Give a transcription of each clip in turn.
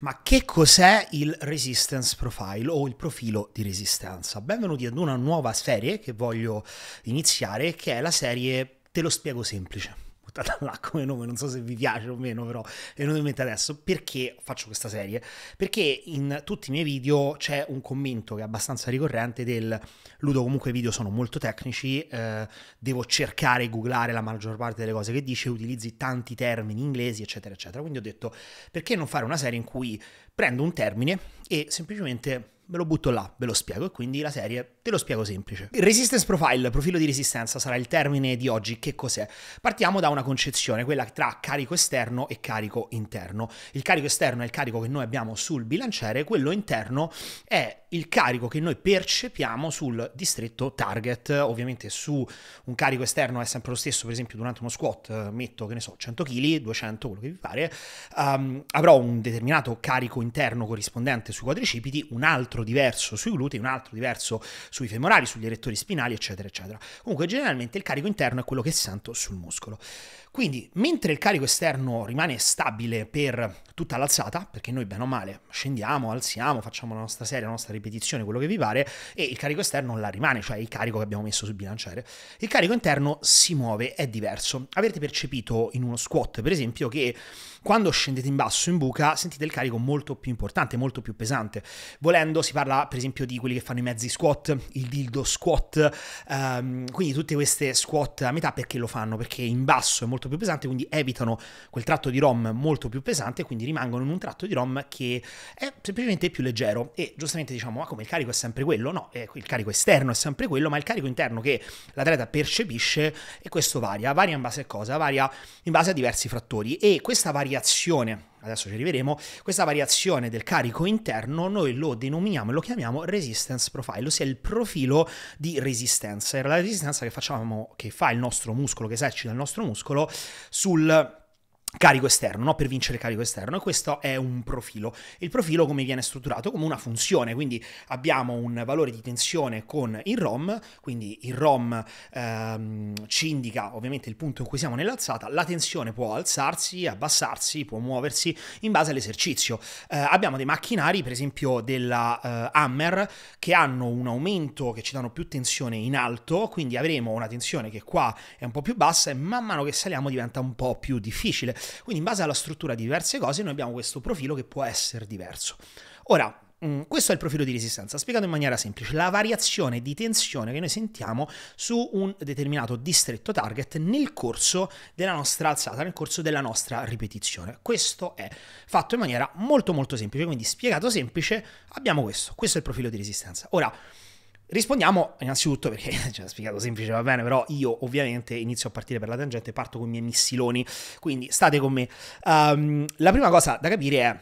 Ma che cos'è il resistance profile o il profilo di resistenza? Benvenuti ad una nuova serie che voglio iniziare, che è la serie Te lo spiego semplice tutta là come nome, non so se vi piace o meno, però è venuto in mente adesso. Perché faccio questa serie? Perché in tutti i miei video c'è un commento che è abbastanza ricorrente del Ludo, comunque i video sono molto tecnici, eh, devo cercare e googlare la maggior parte delle cose che dice, utilizzi tanti termini inglesi, eccetera, eccetera. Quindi ho detto, perché non fare una serie in cui prendo un termine e semplicemente me lo butto là, ve lo spiego e quindi la serie te lo spiego semplice. Resistance profile, profilo di resistenza sarà il termine di oggi, che cos'è? Partiamo da una concezione, quella tra carico esterno e carico interno. Il carico esterno è il carico che noi abbiamo sul bilanciere, quello interno è il carico che noi percepiamo sul distretto target, ovviamente su un carico esterno è sempre lo stesso, per esempio durante uno squat eh, metto, che ne so, 100 kg, 200, quello che vi pare, um, avrò un determinato carico interno corrispondente sui quadricipiti, un altro altro diverso sui glutei, un altro diverso sui femorali, sugli erettori spinali, eccetera, eccetera. Comunque generalmente il carico interno è quello che sento sul muscolo. Quindi, mentre il carico esterno rimane stabile per tutta l'alzata, perché noi bene o male scendiamo, alziamo, facciamo la nostra serie, la nostra ripetizione, quello che vi pare, e il carico esterno la rimane, cioè il carico che abbiamo messo sul bilanciere, il carico interno si muove, è diverso. Avete percepito in uno squat, per esempio, che quando scendete in basso, in buca, sentite il carico molto più importante, molto più pesante. Volendo, si parla per esempio di quelli che fanno i mezzi squat, il dildo squat, ehm, quindi tutte queste squat a metà perché lo fanno? Perché in basso è molto più pesante, quindi evitano quel tratto di ROM molto più pesante, quindi rimangono in un tratto di ROM che è semplicemente più leggero e giustamente diciamo ma ah, come il carico è sempre quello? No, eh, il carico esterno è sempre quello, ma il carico interno che l'atleta percepisce e questo varia, varia in base a cosa? Varia in base a diversi fattori e questa variazione adesso ci arriveremo, questa variazione del carico interno noi lo denominiamo e lo chiamiamo resistance profile, ossia il profilo di resistenza. Era la resistenza che facciamo, che fa il nostro muscolo, che esercita il nostro muscolo sul carico esterno, no? per vincere carico esterno e questo è un profilo. Il profilo come viene strutturato? Come una funzione, quindi abbiamo un valore di tensione con il ROM, quindi il ROM ehm, ci indica ovviamente il punto in cui siamo nell'alzata, la tensione può alzarsi, abbassarsi, può muoversi in base all'esercizio. Eh, abbiamo dei macchinari, per esempio della eh, Hammer, che hanno un aumento che ci danno più tensione in alto, quindi avremo una tensione che qua è un po' più bassa e man mano che saliamo diventa un po' più difficile quindi in base alla struttura di diverse cose noi abbiamo questo profilo che può essere diverso. Ora, mm, questo è il profilo di resistenza, spiegato in maniera semplice, la variazione di tensione che noi sentiamo su un determinato distretto target nel corso della nostra alzata, nel corso della nostra ripetizione. Questo è fatto in maniera molto molto semplice, quindi spiegato semplice abbiamo questo, questo è il profilo di resistenza. Ora, Rispondiamo innanzitutto perché ci cioè, ha spiegato semplice, va bene, però io ovviamente inizio a partire per la tangente e parto con i miei missiloni, quindi state con me. Um, la prima cosa da capire è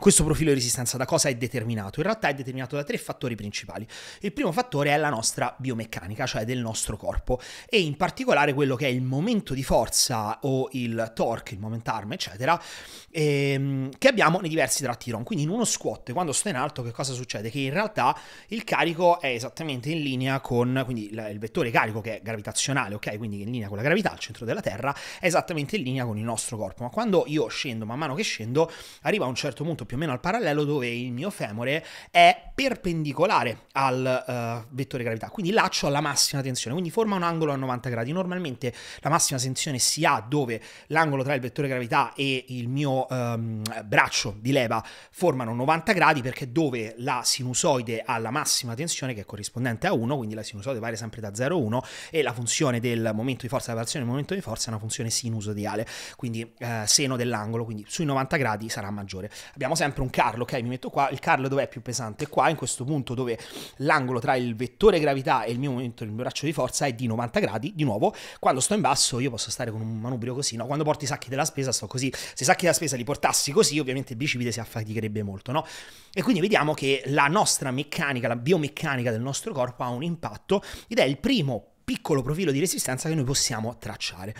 questo profilo di resistenza da cosa è determinato? In realtà è determinato da tre fattori principali. Il primo fattore è la nostra biomeccanica, cioè del nostro corpo, e in particolare quello che è il momento di forza o il torque, il moment arm, eccetera, ehm, che abbiamo nei diversi tratti ROM. Quindi in uno squat, quando sto in alto, che cosa succede? Che in realtà il carico è esattamente in linea con, quindi il vettore carico che è gravitazionale, ok? Quindi in linea con la gravità al centro della Terra, è esattamente in linea con il nostro corpo. Ma quando io scendo, man mano che scendo, arriva a un certo punto più o meno al parallelo dove il mio femore è perpendicolare al uh, vettore gravità, quindi laccio alla massima tensione, quindi forma un angolo a 90 gradi. Normalmente la massima tensione si ha dove l'angolo tra il vettore gravità e il mio um, braccio di leva formano 90 gradi perché dove la sinusoide ha la massima tensione che è corrispondente a 1, quindi la sinusoide varia sempre da 0 a 1 e la funzione del momento di forza, la variazione del momento di forza è una funzione sinusoidale, quindi uh, seno dell'angolo, quindi sui 90 gradi sarà maggiore. Abbiamo sempre un Carlo, ok? Mi metto qua, il Carlo dov'è più pesante? Qua, in questo punto dove l'angolo tra il vettore gravità e il mio momento, il mio braccio di forza è di 90 gradi, di nuovo, quando sto in basso io posso stare con un manubrio così, no? Quando porti i sacchi della spesa sto così, se i sacchi della spesa li portassi così ovviamente il bicipite si affaticherebbe molto, no? E quindi vediamo che la nostra meccanica, la biomeccanica del nostro corpo ha un impatto ed è il primo piccolo profilo di resistenza che noi possiamo tracciare.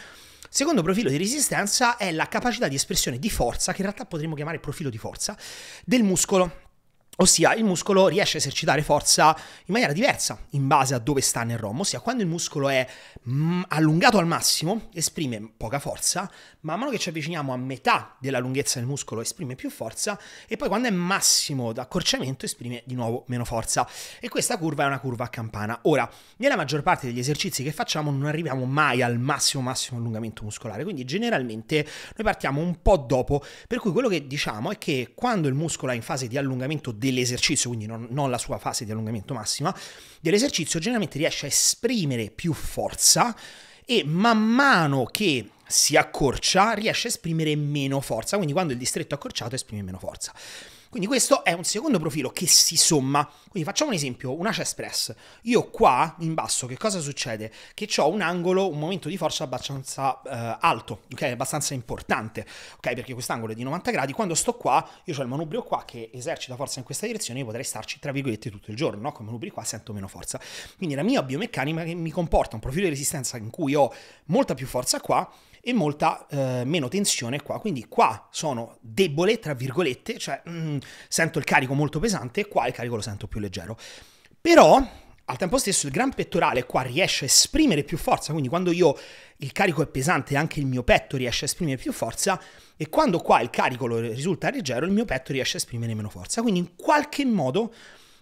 Secondo profilo di resistenza è la capacità di espressione di forza, che in realtà potremmo chiamare profilo di forza, del muscolo. Ossia, il muscolo riesce a esercitare forza in maniera diversa in base a dove sta nel ROM. Ossia, quando il muscolo è mm, allungato al massimo, esprime poca forza, man mano che ci avviciniamo a metà della lunghezza del muscolo, esprime più forza, e poi quando è massimo d'accorciamento, esprime di nuovo meno forza. E questa curva è una curva a campana. Ora, nella maggior parte degli esercizi che facciamo, non arriviamo mai al massimo, massimo allungamento muscolare. Quindi, generalmente, noi partiamo un po' dopo. Per cui, quello che diciamo è che quando il muscolo è in fase di allungamento, dell'esercizio, quindi non, non la sua fase di allungamento massima, dell'esercizio generalmente riesce a esprimere più forza e man mano che si accorcia riesce a esprimere meno forza, quindi quando il distretto è accorciato esprime meno forza. Quindi questo è un secondo profilo che si somma. Quindi facciamo un esempio, una chest press. Io qua in basso che cosa succede? Che ho un angolo, un momento di forza abbastanza eh, alto, ok? Abbastanza importante, ok? Perché quest'angolo è di 90 gradi. Quando sto qua, io ho il manubrio qua che esercita forza in questa direzione, io potrei starci tra virgolette tutto il giorno, no? Con il manubrio qua sento meno forza. Quindi la mia biomeccanica mi comporta un profilo di resistenza in cui ho molta più forza qua e molta eh, meno tensione qua. Quindi qua sono debole, tra virgolette, cioè mm, sento il carico molto pesante e qua il carico lo sento più leggero. Però al tempo stesso il gran pettorale qua riesce a esprimere più forza, quindi quando io il carico è pesante anche il mio petto riesce a esprimere più forza e quando qua il carico risulta leggero il mio petto riesce a esprimere meno forza. Quindi in qualche modo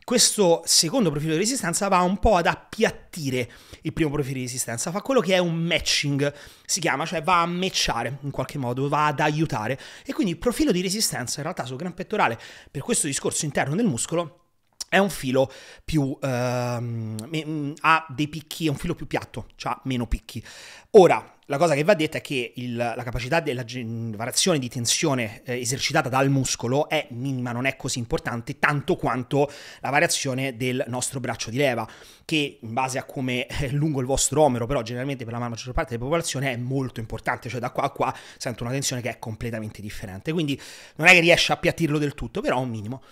questo secondo profilo di resistenza va un po' ad appiattire il primo profilo di resistenza, fa quello che è un matching, si chiama, cioè va a matchare in qualche modo, va ad aiutare. E quindi il profilo di resistenza in realtà sul gran pettorale, per questo discorso interno del muscolo, è un filo più ehm, ha dei picchi, è un filo più piatto, cioè ha meno picchi. Ora la cosa che va detta è che il, la capacità della variazione di tensione eh, esercitata dal muscolo è minima, non è così importante tanto quanto la variazione del nostro braccio di leva, che in base a come è eh, lungo il vostro omero, però generalmente per la maggior parte della popolazione è molto importante, cioè da qua a qua sento una tensione che è completamente differente, quindi non è che riesce a appiattirlo del tutto, però è un minimo.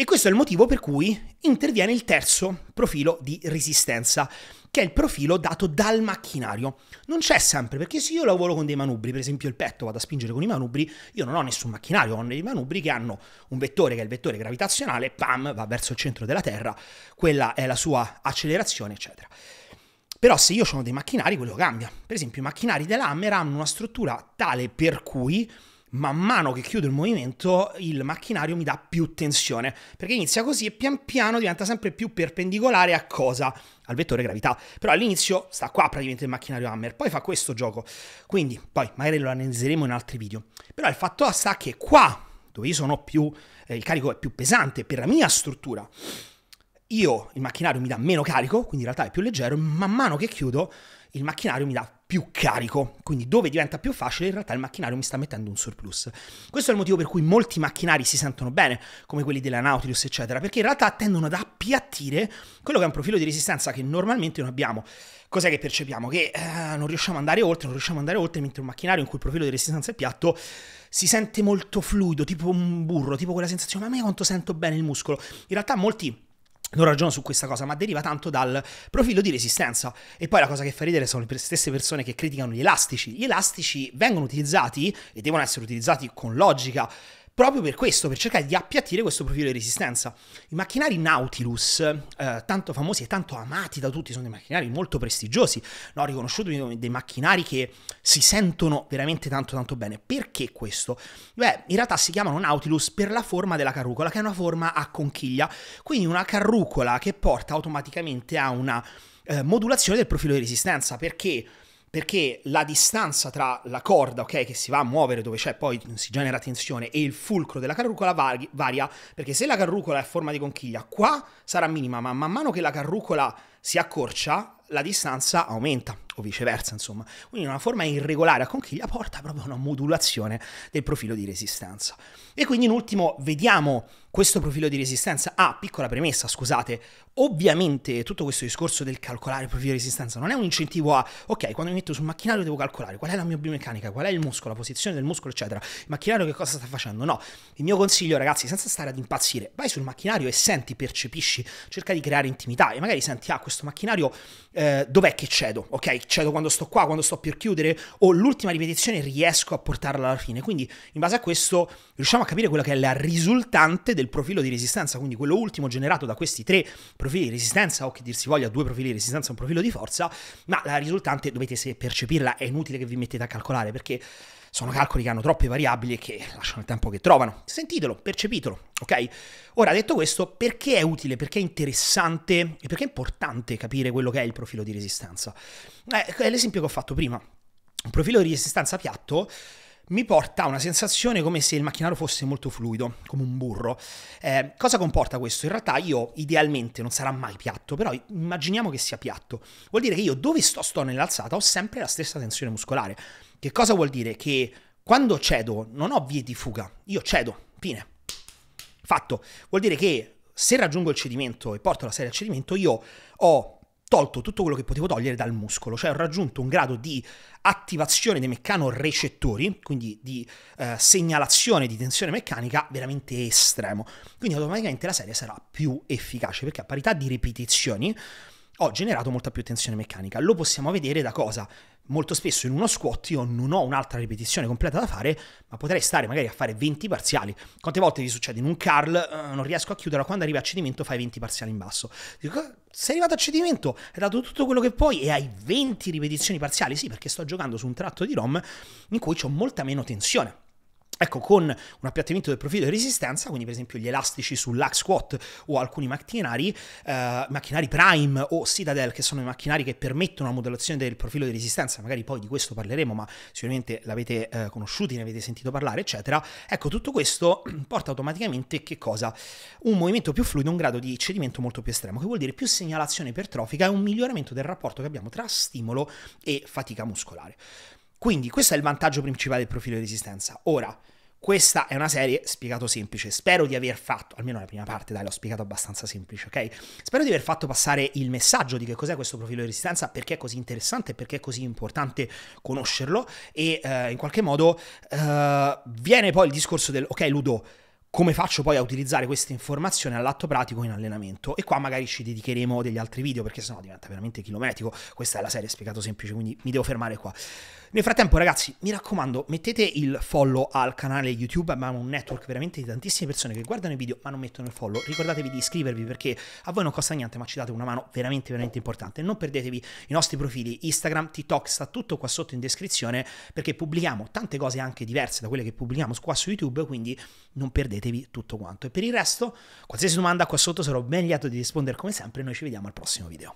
E questo è il motivo per cui interviene il terzo profilo di resistenza, che è il profilo dato dal macchinario. Non c'è sempre, perché se io lavoro con dei manubri, per esempio il petto vado a spingere con i manubri, io non ho nessun macchinario, ho dei manubri che hanno un vettore che è il vettore gravitazionale, pam, va verso il centro della Terra, quella è la sua accelerazione, eccetera. Però se io ho dei macchinari, quello cambia. Per esempio i macchinari dell'Hammer hanno una struttura tale per cui man mano che chiudo il movimento il macchinario mi dà più tensione, perché inizia così e pian piano diventa sempre più perpendicolare a cosa? Al vettore gravità. Però all'inizio sta qua praticamente il macchinario Hammer, poi fa questo gioco. Quindi poi magari lo analizzeremo in altri video. Però il fatto sta che qua, dove io sono più, eh, il carico è più pesante per la mia struttura, io il macchinario mi dà meno carico, quindi in realtà è più leggero, man mano che chiudo il macchinario mi dà più carico, quindi dove diventa più facile in realtà il macchinario mi sta mettendo un surplus. Questo è il motivo per cui molti macchinari si sentono bene, come quelli della Nautilus eccetera, perché in realtà tendono ad appiattire quello che è un profilo di resistenza che normalmente non abbiamo. Cos'è che percepiamo? Che eh, non riusciamo ad andare oltre, non riusciamo ad andare oltre, mentre un macchinario in cui il profilo di resistenza è piatto si sente molto fluido, tipo un burro, tipo quella sensazione, ma a me quanto sento bene il muscolo. In realtà molti non ragiono su questa cosa, ma deriva tanto dal profilo di resistenza. E poi la cosa che fa ridere sono le stesse persone che criticano gli elastici. Gli elastici vengono utilizzati e devono essere utilizzati con logica proprio per questo, per cercare di appiattire questo profilo di resistenza. I macchinari Nautilus, eh, tanto famosi e tanto amati da tutti, sono dei macchinari molto prestigiosi, no? riconosciuti dei macchinari che si sentono veramente tanto tanto bene. Perché questo? Beh, in realtà si chiamano Nautilus per la forma della carrucola, che è una forma a conchiglia, quindi una carrucola che porta automaticamente a una eh, modulazione del profilo di resistenza, perché perché la distanza tra la corda, ok, che si va a muovere dove c'è poi si genera tensione e il fulcro della carrucola varia, perché se la carrucola è a forma di conchiglia, qua sarà minima, ma man mano che la carrucola si accorcia, la distanza aumenta o viceversa, insomma. Quindi una forma irregolare a conchiglia porta proprio a una modulazione del profilo di resistenza. E quindi in ultimo vediamo questo profilo di resistenza. Ah, piccola premessa, scusate. Ovviamente tutto questo discorso del calcolare il profilo di resistenza non è un incentivo a, ok, quando mi metto sul macchinario devo calcolare qual è la mia biomeccanica, qual è il muscolo, la posizione del muscolo, eccetera. Il macchinario che cosa sta facendo? No. Il mio consiglio, ragazzi, senza stare ad impazzire, vai sul macchinario e senti, percepisci, cerca di creare intimità e magari senti, ah, questo macchinario eh, dov'è che cedo, ok? Cedo quando sto qua, quando sto per chiudere o l'ultima ripetizione riesco a portarla alla fine. Quindi in base a questo riusciamo a capire quella che è la risultante del profilo di resistenza, quindi quello ultimo generato da questi tre profili di resistenza o che dir si voglia due profili di resistenza e un profilo di forza, ma la risultante dovete percepirla, è inutile che vi mettete a calcolare perché sono calcoli che hanno troppe variabili e che lasciano il tempo che trovano. Sentitelo, percepitelo, ok? Ora, detto questo, perché è utile, perché è interessante e perché è importante capire quello che è il profilo di resistenza? Eh, ecco, è l'esempio che ho fatto prima. Un profilo di resistenza piatto mi porta a una sensazione come se il macchinario fosse molto fluido, come un burro. Eh, cosa comporta questo? In realtà io idealmente non sarà mai piatto, però immaginiamo che sia piatto. Vuol dire che io dove sto, sto nell'alzata, ho sempre la stessa tensione muscolare. Che cosa vuol dire? Che quando cedo non ho vie di fuga, io cedo, fine. Fatto. Vuol dire che se raggiungo il cedimento e porto la serie al cedimento, io ho tolto tutto quello che potevo togliere dal muscolo, cioè ho raggiunto un grado di attivazione dei meccanorecettori, quindi di eh, segnalazione di tensione meccanica veramente estremo. Quindi automaticamente la serie sarà più efficace perché a parità di ripetizioni ho generato molta più tensione meccanica. Lo possiamo vedere da cosa? Molto spesso in uno squat io non ho un'altra ripetizione completa da fare, ma potrei stare magari a fare 20 parziali. Quante volte vi succede in un curl, eh, non riesco a chiuderla, quando arrivi a cedimento fai 20 parziali in basso. Dico, sei arrivato a cedimento, hai dato tutto quello che puoi e hai 20 ripetizioni parziali? Sì, perché sto giocando su un tratto di ROM in cui ho molta meno tensione. Ecco, con un appiattimento del profilo di resistenza, quindi per esempio gli elastici sull'Hack squat o alcuni macchinari, eh, macchinari Prime o Citadel, che sono i macchinari che permettono la modellazione del profilo di resistenza, magari poi di questo parleremo, ma sicuramente l'avete eh, conosciuti, ne avete sentito parlare, eccetera. Ecco, tutto questo porta automaticamente che cosa? Un movimento più fluido, un grado di cedimento molto più estremo, che vuol dire più segnalazione ipertrofica e un miglioramento del rapporto che abbiamo tra stimolo e fatica muscolare. Quindi questo è il vantaggio principale del profilo di resistenza. Ora, questa è una serie, spiegato semplice, spero di aver fatto, almeno la prima parte, dai, l'ho spiegato abbastanza semplice, ok? Spero di aver fatto passare il messaggio di che cos'è questo profilo di resistenza, perché è così interessante, perché è così importante conoscerlo e eh, in qualche modo eh, viene poi il discorso del, ok Ludo, come faccio poi a utilizzare questa informazione all'atto pratico in allenamento e qua magari ci dedicheremo degli altri video perché sennò diventa veramente chilometrico, questa è la serie spiegato semplice, quindi mi devo fermare qua. Nel frattempo, ragazzi, mi raccomando, mettete il follow al canale YouTube. Abbiamo un network veramente di tantissime persone che guardano i video ma non mettono il follow. Ricordatevi di iscrivervi perché a voi non costa niente, ma ci date una mano veramente, veramente importante. Non perdetevi i nostri profili Instagram, TikTok, sta tutto qua sotto in descrizione perché pubblichiamo tante cose anche diverse da quelle che pubblichiamo qua su YouTube. Quindi non perdetevi tutto quanto. E per il resto, qualsiasi domanda qua sotto sarò ben lieto di rispondere come sempre. Noi ci vediamo al prossimo video.